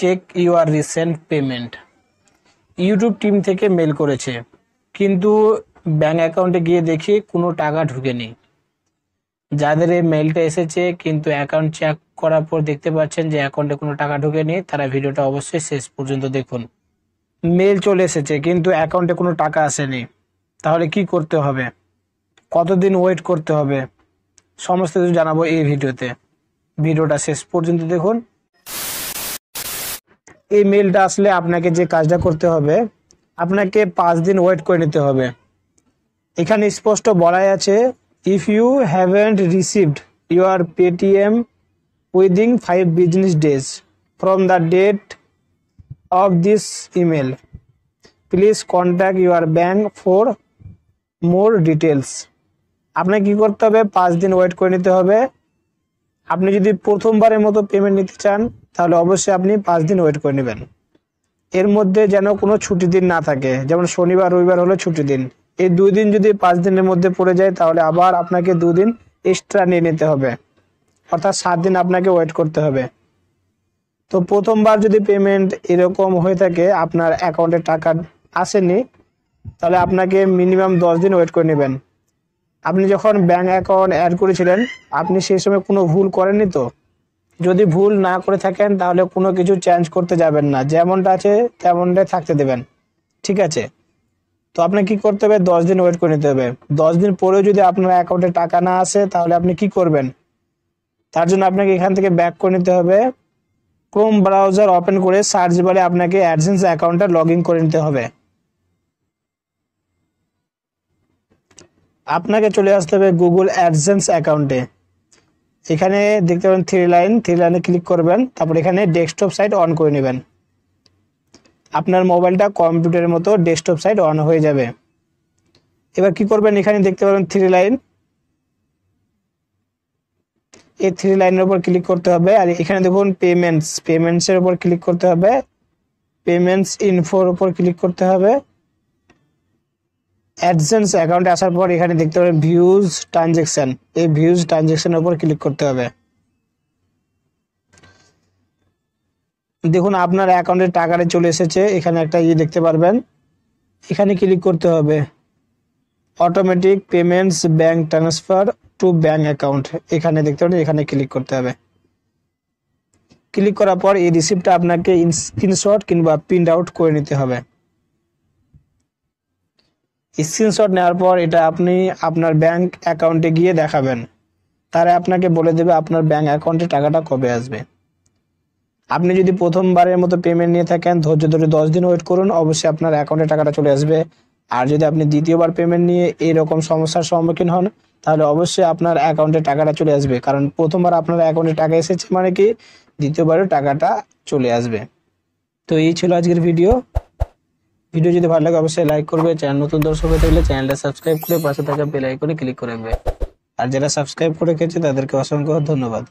check your recent payment YouTube team থেকে mail করেছে কিন্তু ব্যাঙ্ক অ্যাকাউন্টে গিয়ে দেখি কোনো টাকা ঢুকেনি যাদের এই মেলটা এসেছে কিন্তু অ্যাকাউন্ট চেক করার পর দেখতে পাচ্ছেন যে অ্যাকাউন্টে কোনো টাকা ঢুকেনি তারা ভিডিওটা অবশ্যই শেষ পর্যন্ত দেখুন মেল চলে এসেছে কিন্তু অ্যাকাউন্টে কোনো টাকা আসেনি তাহলে কি করতে হবে কতদিন ওয়েট করতে হবে সমস্ত কিছু জানাবো এই ভিডিওতে ভিডিওটা শেষ পর্যন্ত দেখুন এই মেলটা আসলে আপনাকে যে কাজটা করতে হবে আপনাকে পাঁচ দিন ওয়েট করে নিতে হবে এখানে স্পষ্ট বলাই আছে if you haven't received your Paytm within five business days from the date of this email please contact your bank for more details আপনাকে কি করতে হবে পাঁচ দিন ওয়েট করে নিতে হবে আপনি যদি প্রথমবারের মতো পেমেন্ট নিতে চান তাহলে অবশ্যই আপনি পাঁচ দিন ওয়েট করে নেবেন এর মধ্যে যেন কোনো ছুটি দিন না থাকে যেমন শনিবার রবিবার হলো ছুটি দিন এই দুই দিন যদি পাঁচ দিনের মধ্যে পড়ে যায় তাহলে আবার আপনাকে দুদিন এক্সট্রা নিয়ে নিতে হবে অর্থাৎ সাত দিন আপনাকে ওয়েট করতে হবে তো প্রথমবার যদি পেমেন্ট এরকম হয়ে থাকে আপনার অ্যাকাউন্টে টাকা আসেনি তাহলে আপনাকে মিনিমাম দশ দিন ওয়েট করে নেবেন আপনি যখন ব্যাঙ্ক অ্যাকাউন্ট অ্যাড করেছিলেন আপনি সেই সময় কোনো ভুল করেননি তো যদি ভুল না করে থাকেন তাহলে কোনো কিছু চেঞ্জ করতে যাবেন না যেমনটা আছে তেমনটাই থাকতে দেবেন ঠিক আছে তো আপনাকে কি করতে হবে দশ দিন ওয়েট করে নিতে হবে দশ দিন পরেও যদি আপনার অ্যাকাউন্টে টাকা না আসে তাহলে আপনি কি করবেন তার জন্য আপনাকে এখান থেকে ব্যাক করে নিতে হবে ক্রোম ব্রাউজার ওপেন করে সার্চ বারে আপনাকে অ্যাডসেন্স অ্যাকাউন্টটা লগ করে নিতে হবে আপনাকে চলে আসতে হবে গুগল অ্যাডসেন্স অ্যাকাউন্টে এখানে দেখতে পাবেন থ্রি লাইন থ্রি লাইনে ক্লিক করবেন তারপর এখানে ডেস্কটপ সাইট অন করে নেবেন আপনার মোবাইলটা কম্পিউটারের মতো ডেস্কটপ সাইট অন হয়ে যাবে এবার কি করবেন এখানে দেখতে পাবেন থ্রি লাইন এই থ্রি লাইনের উপর ক্লিক করতে হবে আর এখানে দেখুন পেমেন্টস পেমেন্টসের উপর ক্লিক করতে হবে পেমেন্টস ইনফোর উপর ক্লিক করতে হবে অ্যাডসেন্স অ্যাকাউন্টে আসার পর এখানে দেখতে পাবেন ভিউজ ট্রানজেকশন এই ভিউজ ট্রানজেকশনের উপর ক্লিক করতে হবে দেখুন আপনার অ্যাকাউন্টে টাকাটা চলে এসেছে এখানে একটা ইয়ে দেখতে পারবেন এখানে ক্লিক করতে হবে automatic payments bank transfer to bank account এখানে দেখতে পারেন এখানে ক্লিক করতে হবে ক্লিক করার পর এই রিসিপ্টটা আপনাকে স্ক্রিনশট কিংবা প্রিন্ট আউট করে নিতে হবে স্ক্রিনশট নেওয়ার পর এটা আপনি আপনার ব্যাংক অ্যাকাউন্টে গিয়ে দেখাবেন তারা আপনাকে বলে দেবে আপনার ব্যাংক অ্যাকাউন্টে টাকাটা কবে আসবে আপনি যদি প্রথমবারের মতো পেমেন্ট নিয়ে থাকেন ধৈর্য ধরে দশ দিন ওয়েট করুন অবশ্যই আপনার অ্যাকাউন্টে টাকাটা চলে আসবে আর যদি আপনি দ্বিতীয়বার পেমেন্ট নিয়ে এরকম সমস্যার সম্মুখীন হন তাহলে অবশ্যই আপনার অ্যাকাউন্টে টাকাটা চলে আসবে কারণ প্রথমবার আপনার অ্যাকাউন্টে টাকা এসেছে মানে কি দ্বিতীয়বারও টাকাটা চলে আসবে তো এই ছিল আজকের ভিডিও ভিডিও যদি ভালো লাগে অবশ্যই লাইক করবে চ্যানেল নতুন দর্শক হয়ে থাকলে চ্যানেলটা সাবস্ক্রাইব করে পাশে থাকা বেল আইকনে ক্লিক করে দেবে আর যারা সাবস্ক্রাইব করে গেছে তাদেরকে অসংখ্য ধন্যবাদ